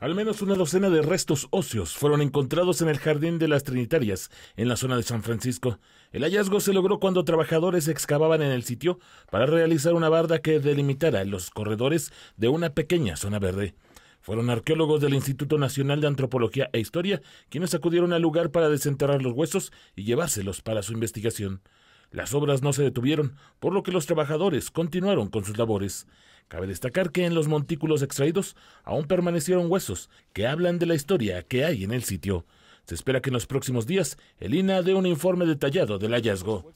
Al menos una docena de restos óseos fueron encontrados en el Jardín de las Trinitarias, en la zona de San Francisco. El hallazgo se logró cuando trabajadores excavaban en el sitio para realizar una barda que delimitara los corredores de una pequeña zona verde. Fueron arqueólogos del Instituto Nacional de Antropología e Historia quienes acudieron al lugar para desenterrar los huesos y llevárselos para su investigación. Las obras no se detuvieron, por lo que los trabajadores continuaron con sus labores. Cabe destacar que en los montículos extraídos aún permanecieron huesos que hablan de la historia que hay en el sitio. Se espera que en los próximos días el INA dé un informe detallado del hallazgo.